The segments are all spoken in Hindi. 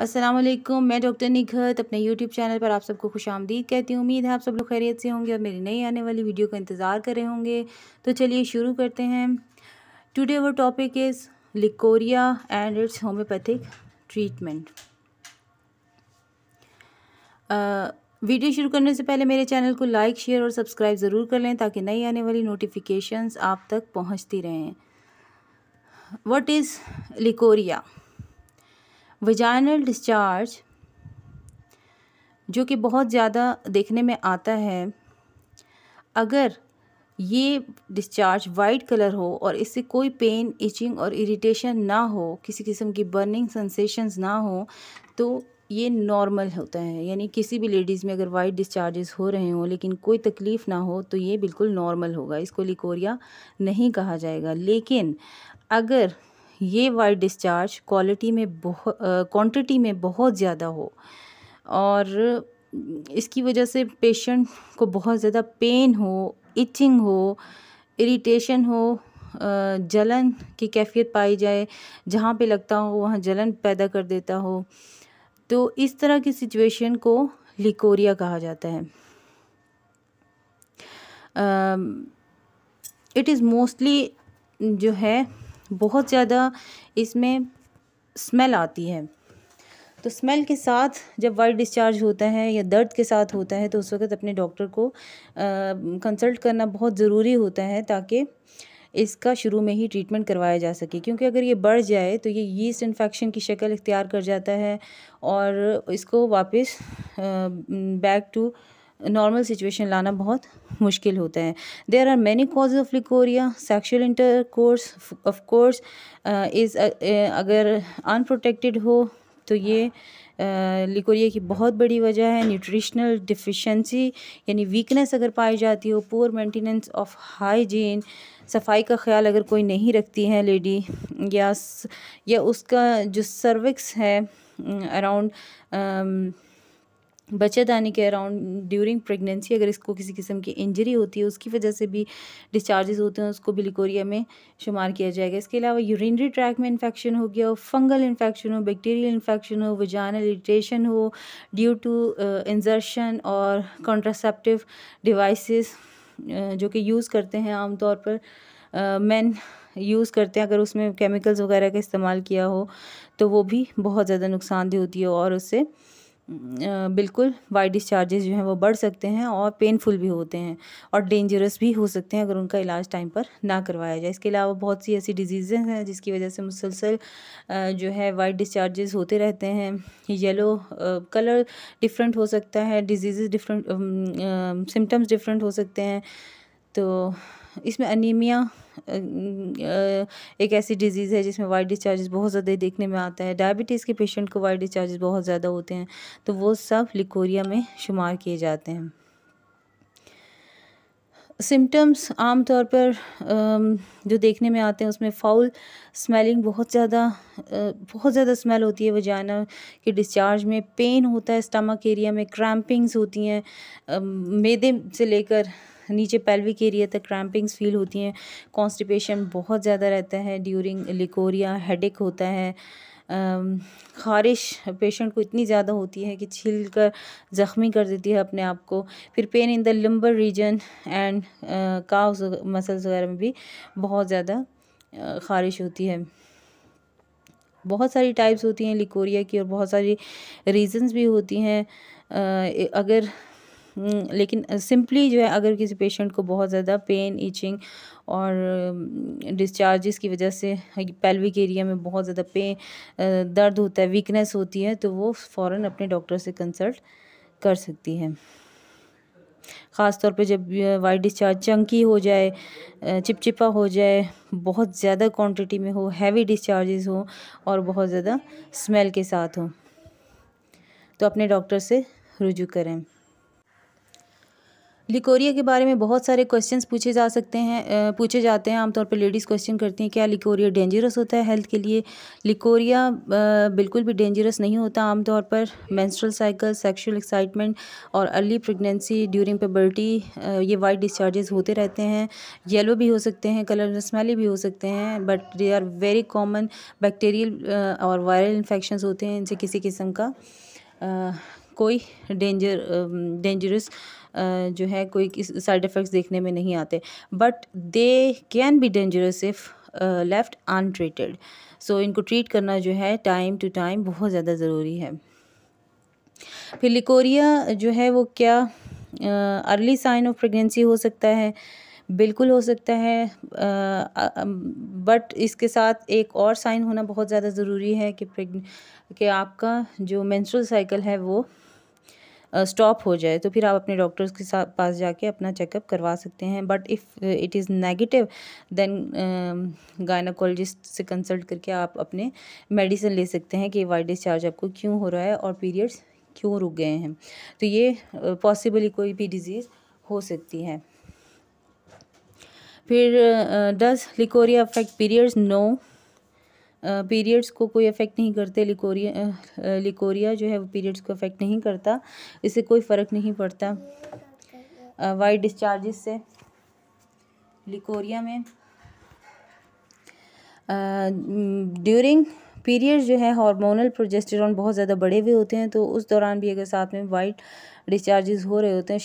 असलम मैं डॉक्टर निखत अपने यूट्यूब चैनल पर आप सबको खुश आमदीद कहती हूँ उम्मीद है आप सब लोग खैरियत से होंगे और मेरी नई आने वाली वीडियो का इंतज़ार कर रहे होंगे तो चलिए शुरू करते हैं टुडे वो topic is leucorrhoea and it's homeopathic treatment video शुरू करने से पहले मेरे चैनल को लाइक शेयर और सब्सक्राइब ज़रूर कर लें ताकि नई आने वाली नोटिफिकेशंस आप तक पहुंचती रहें what is leucorrhoea vaginal discharge जो कि बहुत ज़्यादा देखने में आता है अगर ये डिस्चार्ज वाइट कलर हो और इससे कोई पेन इचिंग और इरिटेशन ना हो किसी किस्म की बर्निंग सेंसेशंस ना हो तो ये नॉर्मल होता है यानी किसी भी लेडीज़ में अगर वाइट डिस्चार्जेस हो रहे हों लेकिन कोई तकलीफ़ ना हो तो ये बिल्कुल नॉर्मल होगा इसको लिकोरिया नहीं कहा जाएगा लेकिन अगर ये वाइट डिस्चार्ज क्वालिटी में बहुत क्वांटिटी में बहुत ज़्यादा हो और इसकी वजह से पेशेंट को बहुत ज़्यादा पेन हो इचिंग हो इरिटेशन हो जलन की कैफियत पाई जाए जहाँ पे लगता हो वहाँ जलन पैदा कर देता हो तो इस तरह की सिचुएशन को लिकोरिया कहा जाता है इट इज़ मोस्टली जो है बहुत ज़्यादा इसमें स्मेल आती है तो स्मेल के साथ जब वाइट डिस्चार्ज होता है या दर्द के साथ होता है तो उस वक्त अपने डॉक्टर को कंसल्ट करना बहुत ज़रूरी होता है ताकि इसका शुरू में ही ट्रीटमेंट करवाया जा सके क्योंकि अगर ये बढ़ जाए तो ये यीस्ट इन्फेक्शन की शक्ल इख्तियार कर जाता है और इसको वापस बैक टू नॉर्मल सिचुएशन लाना बहुत मुश्किल होता है there are many cause of leucorrhoea sexual intercourse of course of course is अगर अनप्रोटेक्टेड हो तो ये लिकोरिया uh, की बहुत बड़ी वजह है न्यूट्रिशनल डिफिशेंसी यानी वीकनेस अगर पाई जाती हो पोअर मेंटेनेंस ऑफ हाइजीन सफाई का ख्याल अगर कोई नहीं रखती है लेडी या या उसका जो सर्विक्स है अराउंड mm, बच्चेदानी के अराउंड ड्यूरिंग प्रेगनेंसी अगर इसको किसी किस्म की इंजरी होती है उसकी वजह से भी डिस्चार्जेस होते हैं उसको बिलिकोरिया में शुमार किया जाएगा इसके अलावा यूरिनरी ट्रैक में इन्फेक्शन हो गया हो फंगल इन्फेक्शन हो बैक्टीरियल इन्फेक्शन हो वजानल इरीटेशन हो ड्यू टू इंजर्शन और कॉन्ट्रासेप्टिव डिवाइस uh, जो कि यूज़ करते हैं आमतौर पर मैन uh, यूज़ करते हैं अगर उसमें केमिकल्स वगैरह का इस्तेमाल किया हो तो वो भी बहुत ज़्यादा नुकसानदेह होती है और उससे बिल्कुल वाइट डिस्चार्जेस जो हैं वो बढ़ सकते हैं और पेनफुल भी होते हैं और डेंजरस भी हो सकते हैं अगर उनका इलाज टाइम पर ना करवाया जाए इसके अलावा बहुत सी ऐसी डिजीज़ हैं जिसकी वजह से मुसलसल जो है वाइट डिस्चार्जेस होते रहते हैं येलो कलर डिफरेंट हो सकता है डिजीज़ डिफरेंट सिम्टम्स डिफरेंट हो सकते हैं तो इसमें अनीमिया एक ऐसी डिजीज़ है जिसमें वाइट डिस्चार्जेस बहुत ज़्यादा देखने में आता है डायबिटीज़ के पेशेंट को वाइट डिस्चार्जेस बहुत ज़्यादा होते हैं तो वो सब लिकोरिया में शुमार किए जाते हैं सिम्टम्स आम तौर पर जो देखने में आते हैं उसमें फाउल स्मेलिंग बहुत ज़्यादा बहुत ज़्यादा स्मेल होती है वजाना के डिस्चार्ज में पेन होता है स्टमक एरिया में क्रैम्पिंग्स होती हैं मैदे से लेकर नीचे पेल्विक एरिया तक क्रैम्पिंग्स फील होती हैं कॉन्स्टिपेशन बहुत ज़्यादा रहता है ड्यूरिंग लिकोरिया हेडेक होता है ख़ारिश पेशेंट को इतनी ज़्यादा होती है कि छील कर ज़ख्मी कर देती है अपने आप को फिर pain in the lumbar region and calves muscles वगैरह में भी बहुत ज़्यादा ख़ारिश होती है बहुत सारी टाइप्स होती हैं लिकोरिया की और बहुत सारी रीजंस भी होती हैं अगर हम्म, लेकिन सिंपली जो है अगर किसी पेशेंट को बहुत ज़्यादा पेन ईचिंग और डिस्चार्जेस की वजह से पेल्विक एरिया में बहुत ज़्यादा पेन दर्द होता है वीकनेस होती है तो वो फ़ौर अपने डॉक्टर से कंसल्ट कर सकती है ख़ास तौर पे जब वाइट डिस्चार्ज चंकी हो जाए चिपचिपा हो जाए बहुत ज़्यादा क्वांटिटी में हो हैवी डिस्चार्जेस हो और बहुत ज़्यादा स्मेल के साथ हो तो अपने डॉक्टर से रुजू करें लिकोरिया के बारे में बहुत सारे क्वेश्चंस पूछे जा सकते हैं पूछे जाते हैं आमतौर पर लेडीज़ क्वेश्चन करती हैं क्या लिकोरिया डेंजरस होता है हेल्थ के लिए लिकोरिया बिल्कुल भी डेंजरस नहीं होता आमतौर पर मैंस्ट्रल साइकिल सेक्शुअल एक्साइटमेंट और अर्ली प्रेगनेंसी ड्यूरिंग पेबर्टी ये वाइट डिस्चार्जेस होते रहते हैं येलो भी हो सकते हैं कलर स्मेली भी हो सकते हैं but they are very common bacterial और वायरल इन्फेक्शन होते हैं इनसे किसी किस्म का कोई डेंजर डेंजरस um, uh, जो है कोई साइड इफ़ेक्ट्स देखने में नहीं आते but they can be dangerous if left untreated so इनको ट्रीट करना जो है टाइम टू टाइम बहुत ज़्यादा ज़रूरी है फिर लिकोरिया जो है वो क्या अर्ली साइन ऑफ प्रेगनेंसी हो सकता है बिल्कुल हो सकता है बट uh, um, इसके साथ एक और साइन होना बहुत ज़्यादा ज़रूरी है कि प्रेग कि आपका जो मेंस्ट्रुअल साइकिल है वो स्टॉप हो जाए तो फिर आप अपने डॉक्टर्स के साथ पास जाके अपना चेकअप करवा सकते हैं but if it is negative then gynaecologist से कंसल्ट करके आप अपने मेडिसिन ले सकते हैं कि वाई डिस्चार्ज आपको क्यों हो रहा है और पीरियड्स क्यों रुक गए हैं तो ये पॉसिबली uh, कोई भी डिज़ीज़ हो सकती है फिर does leucorrhoea affect periods no periods को कोई अफेक्ट नहीं करते लिकोरिया लिकोरिया जो है वो पीरियड्स को अफेक्ट नहीं करता इससे कोई फ़र्क नहीं पड़ता वाइट डिस्चार्जेस से लिकोरिया में ड्यूरिंग पीरियड जो है हार्मोनल प्रोजेस्टेरॉन बहुत ज़्यादा बढ़े हुए होते हैं तो उस दौरान भी अगर साथ में वाइट डिस्चार्जेस हो रहे होते हैं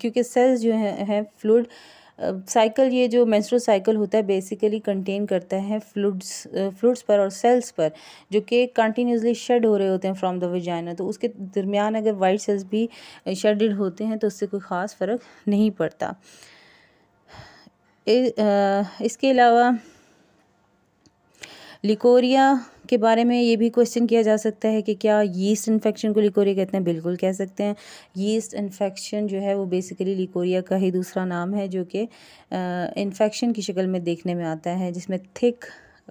क्योंकि सेल्स जो हैं है, है फ्लूड साइकिल ये जो मेंस्ट्रुअल साइकिल होता है बेसिकली कंटेन करता है फ्लूड्स फ्लूड्स पर और सेल्स पर जो कि कंटिन्यूसली शेड हो रहे होते हैं फ्रॉम द वजाइना तो उसके दरमियान अगर वाइट सेल्स भी शेडेड होते हैं तो उससे कोई ख़ास फ़र्क नहीं पड़ता इसके अलावा लिकोरिया के बारे में ये भी क्वेश्चन किया जा सकता है कि क्या यीस्ट इन्फेक्शन को लिकोरिया कहते हैं बिल्कुल कह सकते हैं यीस्ट इन्फेक्शन जो है वो बेसिकली लिकोरिया का ही दूसरा नाम है जो कि इन्फेक्शन की शक्ल में देखने में आता है जिसमें थिक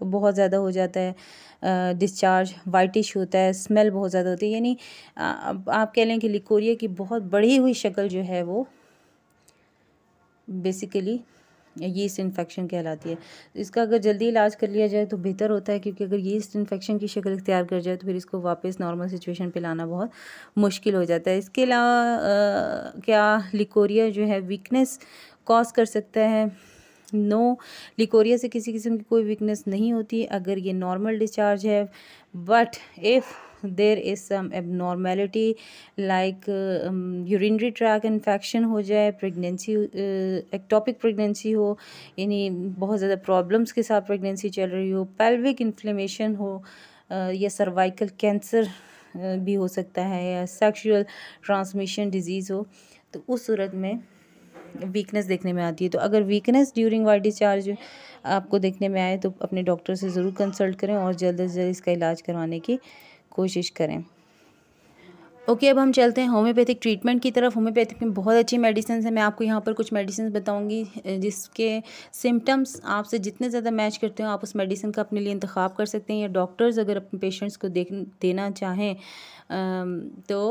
बहुत ज़्यादा हो जाता है डिस्चार्ज वाइटिश होता है स्मेल बहुत ज़्यादा होती है यानी आप कह लें कि लिकोरिया की बहुत बढ़ी हुई शक्ल जो है वो बेसिकली यीस्ट इन्फेक्शन कहलाती है तो इसका अगर जल्दी इलाज कर लिया जाए तो बेहतर होता है क्योंकि अगर यीस्ट इन्फेक्शन की शक्ल इख्तियार कर जाए तो फिर इसको वापस नॉर्मल सिचुएशन पर लाना बहुत मुश्किल हो जाता है इसके अलावा क्या लिकोरिया जो है वीकनेस कॉज कर सकता है नो no, लिकोरिया से किसी किस्म की कोई वीकनेस नहीं होती अगर ये नॉर्मल डिस्चार्ज है but if there is some abnormality like urinary tract infection हो जाए प्रेगनेंसी एक्टॉपिक प्रेगनेंसी हो यानी बहुत ज़्यादा प्रॉब्लम्स के साथ प्रेगनेंसी चल रही हो पेल्विक इन्फ्लेमेशन हो uh, या सर्वाइकल कैंसर uh, भी हो सकता है या सेक्शुअल ट्रांसमिशन डिजीज़ हो तो उस सूरत में वीकनेस देखने में आती है तो अगर वीकनेस ड्यूरिंग वाई डिस्चार्ज आपको देखने में आए तो अपने डॉक्टर से ज़रूर कंसल्ट करें और जल्द से जल्द इसका इलाज करवाने की कोशिश करें ओके okay, अब हम चलते हैं होम्योपैथिक ट्रीटमेंट की तरफ होम्योपैथिक में बहुत अच्छी मेडिसिन है मैं आपको यहाँ पर कुछ मेडिसिन बताऊँगी जिसके सिम्टम्स आपसे जितने ज़्यादा मैच करते हो आप उस मेडिसिन का अपने लिए इंतखा कर सकते हैं या डॉक्टर्स अगर अपने पेशेंट्स को देख देना चाहें तो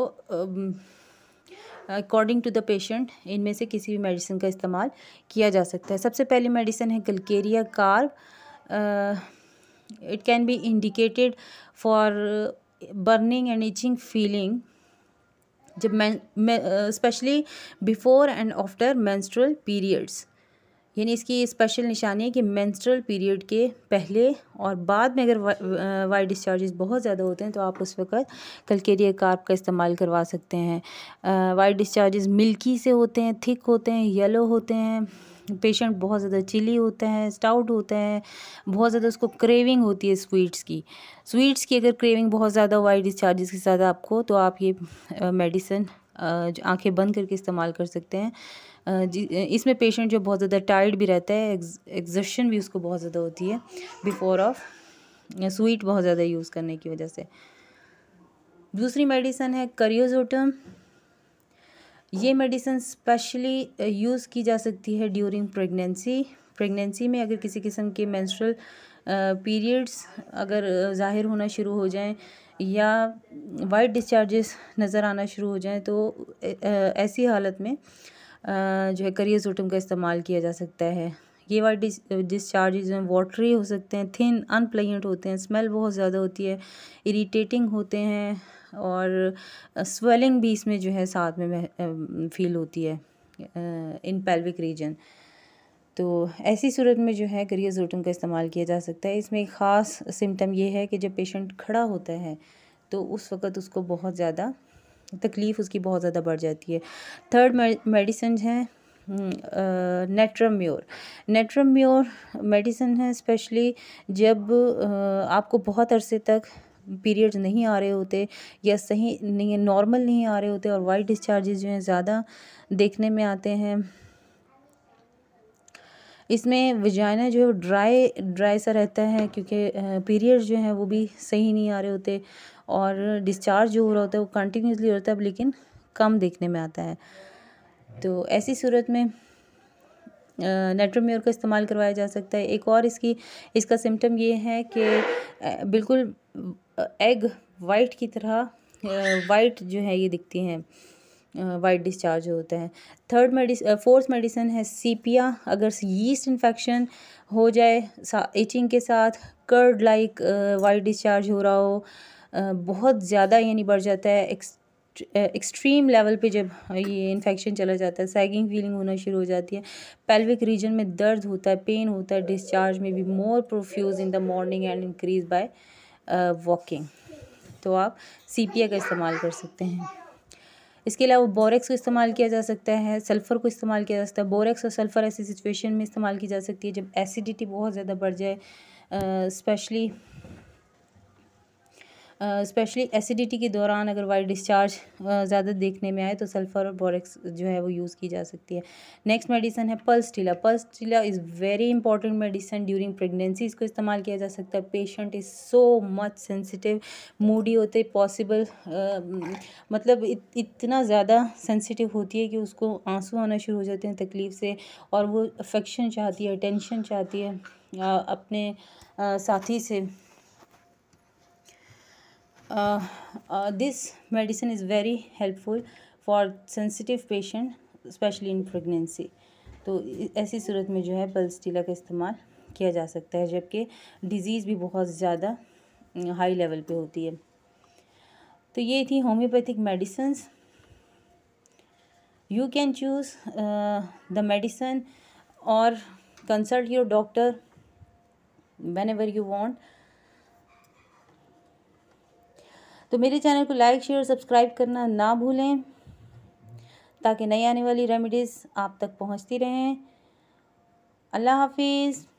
अकॉर्डिंग टू द पेशेंट इनमें से किसी भी मेडिसिन का इस्तेमाल किया जा सकता है सबसे पहली मेडिसिन है calcarea carb it can be indicated for burning and itching feeling जब मैं specially before and after menstrual periods यानी इसकी स्पेशल निशानी है कि मैंस्ट्रल पीरियड के पहले और बाद में अगर वाइट डिस्चार्जेस बहुत ज़्यादा होते हैं तो आप उस वक्त कलकेरिया कार्प का इस्तेमाल करवा सकते हैं वाइट डिस्चार्जेस मिल्की से होते हैं थिक होते हैं येलो होते हैं पेशेंट बहुत ज़्यादा चिली होते हैं स्टाउट होते हैं बहुत ज़्यादा उसको क्रेविंग होती है स्वीट्स की स्वीट्स की अगर क्रेविंग बहुत ज़्यादा वाई डिस्चार्जेस के साथ आपको तो आप ये मेडिसन आंखें बंद करके इस्तेमाल कर सकते हैं इसमें पेशेंट जो बहुत ज़्यादा टायर्ड भी रहता है एग्जशन भी उसको बहुत ज़्यादा होती है बिफोर ऑफ स्वीट बहुत ज़्यादा यूज़ करने की वजह से दूसरी मेडिसन है करियोजोटम ये मेडिसिन स्पेशली यूज़ की जा सकती है ड्यूरिंग प्रेगनेंसी प्रेगनेंसी में अगर किसी किस्म के मेंस्ट्रुअल पीरियड्स अगर ज़ाहिर होना शुरू हो जाएं या वाइट डिस्चार्जेस नज़र आना शुरू हो जाएं तो ऐसी हालत में जो है करियाजोटम का इस्तेमाल किया जा सकता है ये वाई डिस डिस्चार्जेज हैं वाटरी हो सकते हैं थिन अनप्लेजेंट होते हैं स्मेल बहुत ज़्यादा होती है इरीटेटिंग होते हैं और स्वेलिंग भी इसमें जो है साथ में फील होती है इन पेल्विक रीजन तो ऐसी सूरत में जो है करियाजोटम का इस्तेमाल किया जा सकता है इसमें एक ख़ास सिम्टम ये है कि जब पेशेंट खड़ा होता है तो उस वक़्त उसको बहुत ज़्यादा तकलीफ़ उसकी बहुत ज़्यादा बढ़ जाती है थर्ड मेडिसन हैं हम्म, नेट्रम्योर नेट्रम्योर मेडिसिन है स्पेशली जब आपको बहुत अरसे तक पीरियड्स नहीं आ रहे होते या सही नहीं नॉर्मल नहीं आ रहे होते और वाइट डिस्चार्जेस जो हैं ज़्यादा देखने में आते हैं इसमें वजाइना जो है ड्राई ड्राई सा रहता है क्योंकि पीरियड्स जो हैं वो भी सही नहीं आ रहे होते और डिस्चार्ज जो हो रहा होता है वो कंटिन्यूसली होता है लेकिन कम देखने में आता है तो ऐसी सूरत में नेट्रोम्योर का इस्तेमाल करवाया जा सकता है एक और इसकी इसका सिम्टम ये है कि बिल्कुल एग वाइट की तरह वाइट जो है ये दिखती हैं वाइट डिस्चार्ज होता है थर्ड मेडिस फोर्थ मेडिसिन है सीपिया अगर यीस्ट इन्फेक्शन हो जाए इचिंग के साथ कर्ड लाइक वाइट डिस्चार्ज हो रहा हो बहुत ज़्यादा यानी बढ़ जाता है एक्सट्रीम लेवल पे जब ये इन्फेक्शन चला जाता है सैगिंग फीलिंग होना शुरू हो जाती है पेल्विक रीजन में दर्द होता है पेन होता है डिस्चार्ज में भी more profuse in the morning and increase by walking तो आप सी का इस्तेमाल कर सकते हैं इसके अलावा बोरेक्स को इस्तेमाल किया जा सकता है सल्फ़र को इस्तेमाल किया जा सकता है बोरेक्स और सल्फ़र ऐसी सिचुएशन में इस्तेमाल की जा सकती है जब एसिडिटी बहुत ज़्यादा बढ़ जाए स्पेशली uh, स्पेशली एसिडिटी के दौरान अगर वाइट डिस्चार्ज ज़्यादा देखने में आए तो सल्फ़र और बोरेक्स जो है वो यूज़ की जा सकती है नेक्स्ट मेडिसन है pulsatilla pulsatilla is very important medicine during pregnancy इसको इस्तेमाल किया जा सकता है patient is so much sensitive moody होते पॉसिबल मतलब इत, इतना ज़्यादा सेंसिटिव होती है कि उसको आंसू आना शुरू हो जाते हैं तकलीफ़ से और वो अफेक्शन चाहती है अटेंशन चाहती है अपने साथी से this medicine is very helpful for sensitive patient specially in pregnancy तो ऐसी सूरत में जो है पल्सटीला का इस्तेमाल किया जा सकता है जबकि डिज़ीज़ भी बहुत ज़्यादा हाई लेवल पे होती है तो ये थी homeopathic medicines you can choose the medicine और consult your doctor whenever you want तो मेरे चैनल को लाइक शेयर और सब्सक्राइब करना ना भूलें ताकि नई आने वाली रेमेडीज़ आप तक पहुंचती रहें अल्लाह हाफिज़